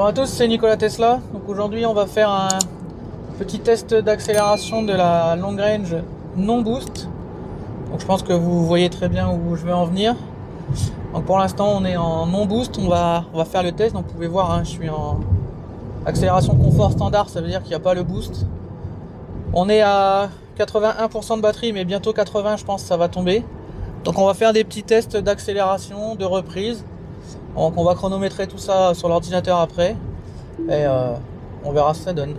Bonjour à tous, c'est Nicolas Tesla. Donc aujourd'hui, on va faire un petit test d'accélération de la long range non boost. Donc je pense que vous voyez très bien où je vais en venir. Donc pour l'instant, on est en non boost. On va, on va faire le test. Donc vous pouvez voir, hein, je suis en accélération confort standard. Ça veut dire qu'il n'y a pas le boost. On est à 81% de batterie, mais bientôt 80, je pense, que ça va tomber. Donc on va faire des petits tests d'accélération, de reprise. Donc on va chronométrer tout ça sur l'ordinateur après et euh, on verra ce que ça donne.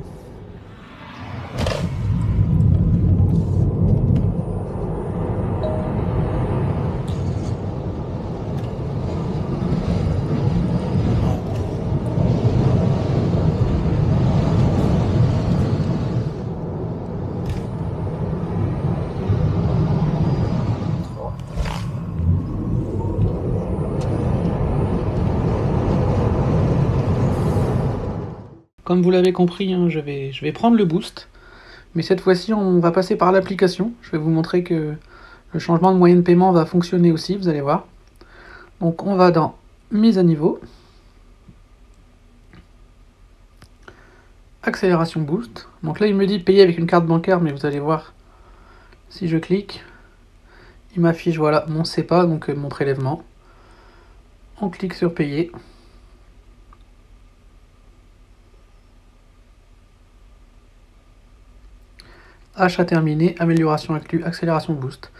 Comme vous l'avez compris, hein, je, vais, je vais prendre le boost. Mais cette fois-ci, on va passer par l'application. Je vais vous montrer que le changement de moyen de paiement va fonctionner aussi, vous allez voir. Donc on va dans mise à niveau. Accélération boost. Donc là, il me dit payer avec une carte bancaire, mais vous allez voir, si je clique, il m'affiche, voilà, mon CEPA, donc euh, mon prélèvement. On clique sur payer. Achat terminé, amélioration inclus, accélération boost.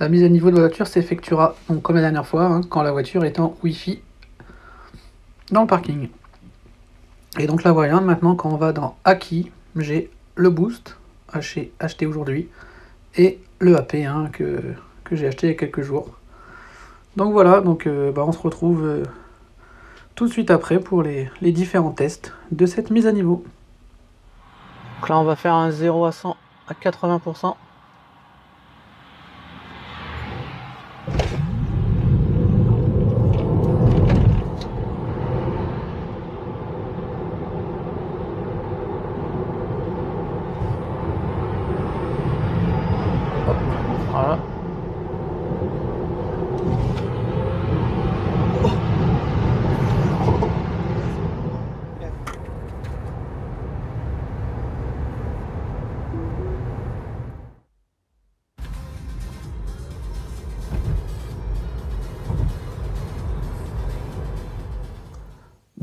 La mise à niveau de la voiture s'effectuera donc comme la dernière fois, hein, quand la voiture est en Wi-Fi dans le parking. Et donc la voyant maintenant quand on va dans acquis, j'ai le boost, acheté, aujourd'hui, et le AP hein, que, que j'ai acheté il y a quelques jours. Donc voilà, donc, euh, bah, on se retrouve euh, tout de suite après pour les, les différents tests de cette mise à niveau. Donc là on va faire un 0 à 100 à 80%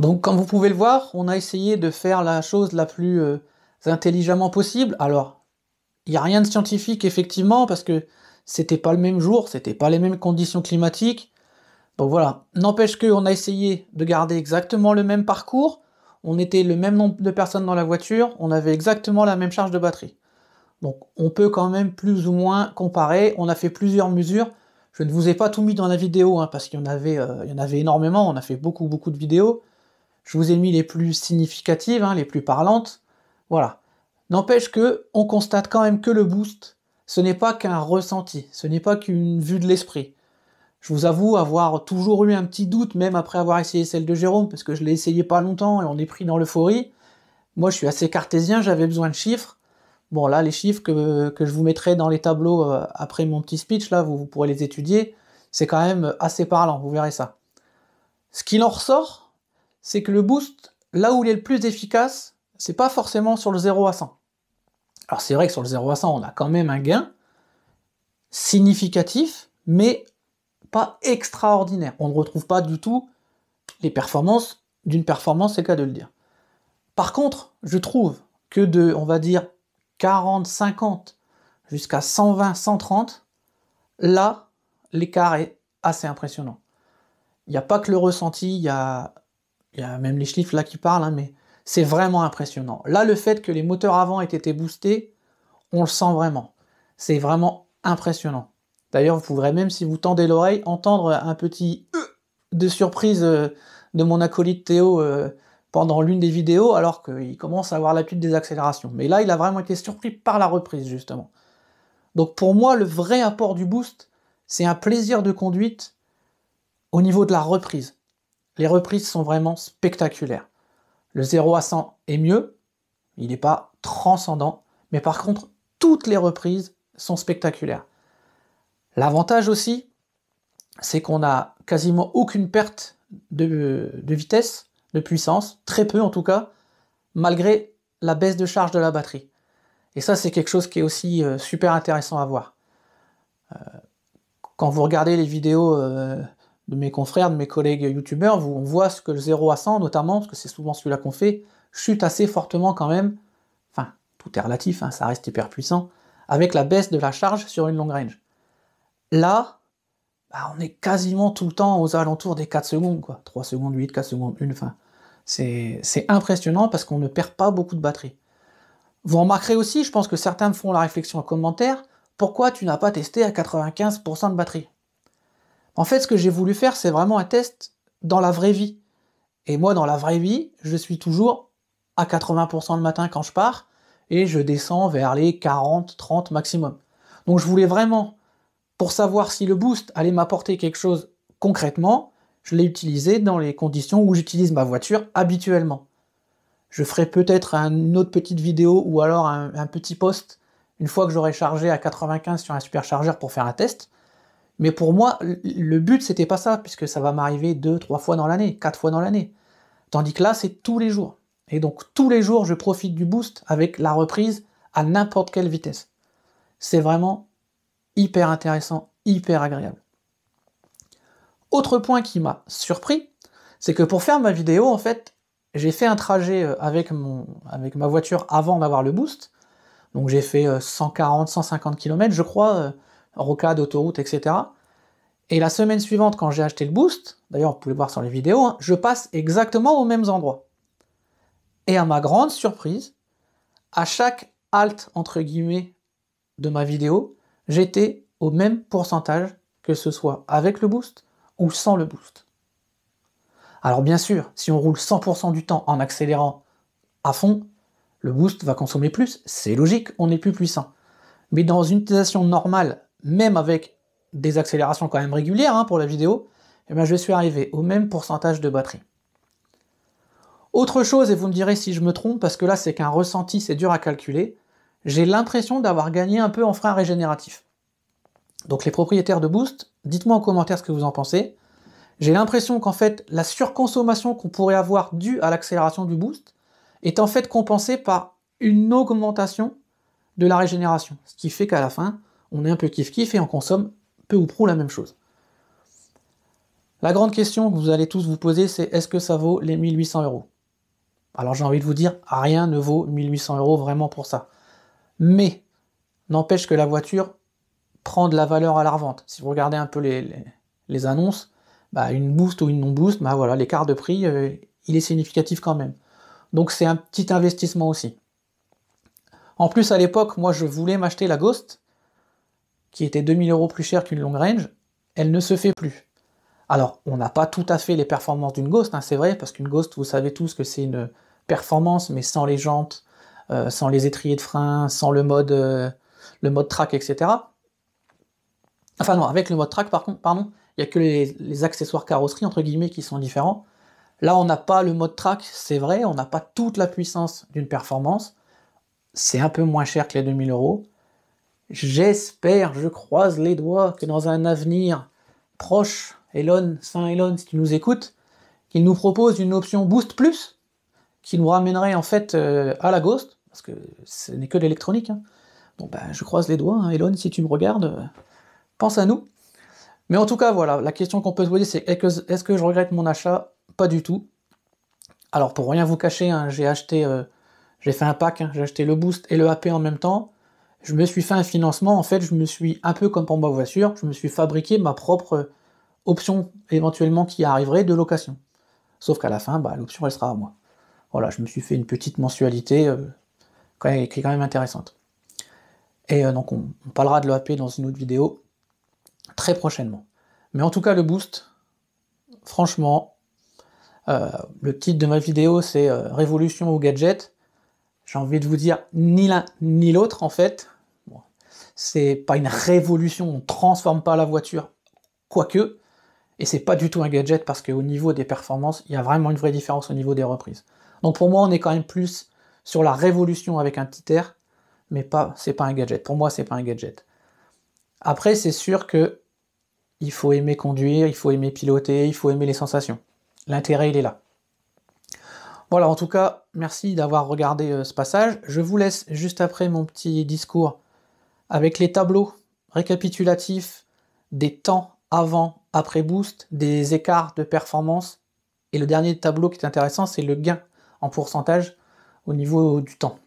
Donc comme vous pouvez le voir, on a essayé de faire la chose la plus euh, intelligemment possible. Alors, il n'y a rien de scientifique effectivement parce que c'était pas le même jour, c'était pas les mêmes conditions climatiques. Donc voilà, n'empêche qu'on a essayé de garder exactement le même parcours, on était le même nombre de personnes dans la voiture, on avait exactement la même charge de batterie. Donc on peut quand même plus ou moins comparer, on a fait plusieurs mesures. Je ne vous ai pas tout mis dans la vidéo hein, parce qu'il euh, y en avait énormément, on a fait beaucoup beaucoup de vidéos. Je vous ai mis les plus significatives, hein, les plus parlantes. Voilà. N'empêche que on constate quand même que le boost, ce n'est pas qu'un ressenti, ce n'est pas qu'une vue de l'esprit. Je vous avoue avoir toujours eu un petit doute, même après avoir essayé celle de Jérôme, parce que je l'ai essayé pas longtemps et on est pris dans l'euphorie. Moi, je suis assez cartésien, j'avais besoin de chiffres. Bon, là, les chiffres que, je vous mettrai dans les tableaux euh, après mon petit speech, là, vous, vous pourrez les étudier. C'est quand même assez parlant, vous verrez ça. Ce qu'il en ressort, c'est que le boost, là où il est le plus efficace, c'est pas forcément sur le 0 à 100. Alors c'est vrai que sur le 0 à 100, on a quand même un gain significatif, mais pas extraordinaire. On ne retrouve pas du tout les performances d'une performance, c'est cas de le dire. Par contre, je trouve que de, on va dire, 40, 50 jusqu'à 120, 130, là, l'écart est assez impressionnant. Il n'y a pas que le ressenti, il y a il y a même les schliffs là qui parlent, hein, mais c'est vraiment impressionnant. Là, le fait que les moteurs avant aient été boostés, on le sent vraiment. C'est vraiment impressionnant. D'ailleurs, vous pourrez même, si vous tendez l'oreille, entendre un petit e de surprise euh, de mon acolyte Théo euh, pendant l'une des vidéos, alors qu'il commence à avoir l'habitude des accélérations. Mais là, il a vraiment été surpris par la reprise, justement. Donc pour moi, le vrai apport du boost, c'est un plaisir de conduite au niveau de la reprise les reprises sont vraiment spectaculaires. Le 0 à 100 est mieux, il n'est pas transcendant, mais par contre, toutes les reprises sont spectaculaires. L'avantage aussi, c'est qu'on n'a quasiment aucune perte de, vitesse, de puissance, très peu en tout cas, malgré la baisse de charge de la batterie. Et ça, c'est quelque chose qui est aussi euh, super intéressant à voir. Euh, quand vous regardez les vidéos euh, de mes confrères, de mes collègues youtubeurs, on voit ce que le 0 à 100 notamment, parce que c'est souvent celui-là qu'on fait, chute assez fortement quand même, enfin tout est relatif, hein, ça reste hyper puissant, avec la baisse de la charge sur une long range. Là, bah, on est quasiment tout le temps aux alentours des 4 secondes, quoi. 3 secondes, 8, 4 secondes, 1, enfin. C'est impressionnant parce qu'on ne perd pas beaucoup de batterie. Vous remarquerez aussi, je pense que certains me font la réflexion en commentaire, pourquoi tu n'as pas testé à 95% de batterie en fait, ce que j'ai voulu faire, c'est vraiment un test dans la vraie vie. Et moi, dans la vraie vie, je suis toujours à 80% le matin quand je pars et je descends vers les 40, 30 maximum. Donc je voulais vraiment, pour savoir si le boost allait m'apporter quelque chose concrètement, je l'ai utilisé dans les conditions où j'utilise ma voiture habituellement. Je ferai peut-être une autre petite vidéo ou alors un, petit post une fois que j'aurai chargé à 95 sur un superchargeur pour faire un test. Mais pour moi, le but, c'était pas ça, puisque ça va m'arriver deux, trois fois dans l'année, quatre fois dans l'année. Tandis que là, c'est tous les jours. Et donc, tous les jours, je profite du boost avec la reprise à n'importe quelle vitesse. C'est vraiment hyper intéressant, hyper agréable. Autre point qui m'a surpris, c'est que pour faire ma vidéo, en fait, j'ai fait un trajet euh, avec, mon, avec ma voiture avant d'avoir le boost. Donc j'ai fait 140, 150 km, je crois, euh, rocade, autoroute, etc. Et la semaine suivante, quand j'ai acheté le boost, d'ailleurs vous pouvez le voir sur les vidéos, hein, je passe exactement aux mêmes endroits. Et à ma grande surprise, à chaque halte entre guillemets de ma vidéo, j'étais au même pourcentage que ce soit avec le boost ou sans le boost. Alors bien sûr, si on roule 100% du temps en accélérant à fond, le boost va consommer plus, c'est logique, on est plus puissant. Mais dans une utilisation normale même avec des accélérations quand même régulières hein, pour la vidéo, eh je suis arrivé au même pourcentage de batterie. Autre chose, et vous me direz si je me trompe, parce que là c'est qu'un ressenti, c'est dur à calculer, j'ai l'impression d'avoir gagné un peu en frein régénératif. Donc les propriétaires de Boost, dites-moi en commentaire ce que vous en pensez. J'ai l'impression qu'en fait la surconsommation qu'on pourrait avoir due à l'accélération du Boost est en fait compensée par une augmentation de la régénération, ce qui fait qu'à la fin, on est un peu kiff-kiff et on consomme peu ou prou la même chose. La grande question que vous allez tous vous poser, c'est est-ce que ça vaut les 1800 euros Alors j'ai envie de vous dire, rien ne vaut 1800 euros vraiment pour ça. Mais, n'empêche que la voiture prend de la valeur à la revente. Si vous regardez un peu les, annonces, bah, une boost ou une non-boost, bah voilà, l'écart de prix, euh, il est significatif quand même. Donc c'est un petit investissement aussi. En plus, à l'époque, moi, je voulais m'acheter la Ghost, qui était 2000 euros plus cher qu'une long range, elle ne se fait plus. Alors, on n'a pas tout à fait les performances d'une Ghost, hein, c'est vrai, parce qu'une Ghost, vous savez tous que c'est une performance, mais sans les jantes, euh, sans les étriers de frein, sans le mode, euh, le mode track, etc. Enfin non, avec le mode track, par contre, pardon, il n'y a que les, les, accessoires carrosserie, entre guillemets, qui sont différents. Là, on n'a pas le mode track, c'est vrai, on n'a pas toute la puissance d'une performance. C'est un peu moins cher que les 2000 euros. J'espère, je croise les doigts que dans un avenir proche, Elon, Saint Elon, si tu nous écoutes, qu'il nous propose une option Boost Plus, qui nous ramènerait en fait euh, à la Ghost, parce que ce n'est que l'électronique. Hein. Bon ben, je croise les doigts, hein, Elon, si tu me regardes, euh, pense à nous. Mais en tout cas, voilà, la question qu'on peut se poser, c'est est-ce que je regrette mon achat Pas du tout. Alors pour rien vous cacher, hein, j'ai acheté, euh, j'ai fait un pack, j'ai acheté le Boost et le AP en même temps je me suis fait un financement, en fait, je me suis, un peu comme pour ma voiture, je me suis fabriqué ma propre option éventuellement qui arriverait de location. Sauf qu'à la fin, bah, l'option, elle sera à moi. Voilà, je me suis fait une petite mensualité euh, qui est quand même intéressante. Et euh, donc, on, parlera de l'OAP dans une autre vidéo très prochainement. Mais en tout cas, le boost, franchement, euh, le titre de ma vidéo, c'est Révolution ou Gadget j'ai envie de vous dire ni l'un ni l'autre en fait c'est pas une révolution, on ne transforme pas la voiture, quoique, et c'est pas du tout un gadget parce qu'au niveau des performances, il y a vraiment une vraie différence au niveau des reprises. Donc pour moi, on est quand même plus sur la révolution avec un petit air, mais pas, c'est pas un gadget. Pour moi, c'est pas un gadget. Après, c'est sûr que il faut aimer conduire, il faut aimer piloter, il faut aimer les sensations. L'intérêt, il est là. Voilà, en tout cas, merci d'avoir regardé euh, ce passage. Je vous laisse juste après mon petit discours avec les tableaux récapitulatifs des temps avant, après boost, des écarts de performance. Et le dernier tableau qui est intéressant, c'est le gain en pourcentage au niveau du temps.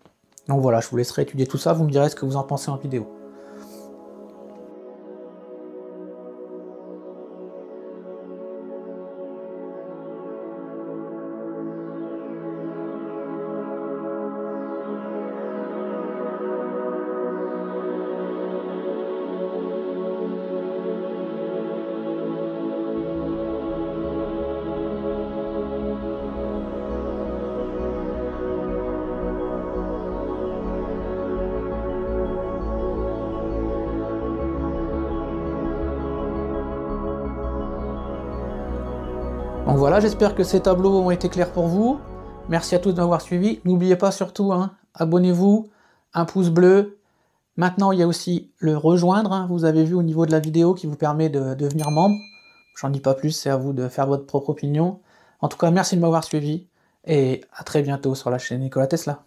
Donc voilà, je vous laisserai étudier tout ça, vous me direz ce que vous en pensez en vidéo. voilà, j'espère que ces tableaux ont été clairs pour vous. Merci à tous d'avoir suivi. N'oubliez pas surtout, hein, abonnez-vous, un pouce bleu. Maintenant, il y a aussi le rejoindre. Hein. vous avez vu au niveau de la vidéo qui vous permet de, de devenir membre. J'en dis pas plus, c'est à vous de faire votre propre opinion. En tout cas, merci de m'avoir suivi et à très bientôt sur la chaîne Nicolas Tesla.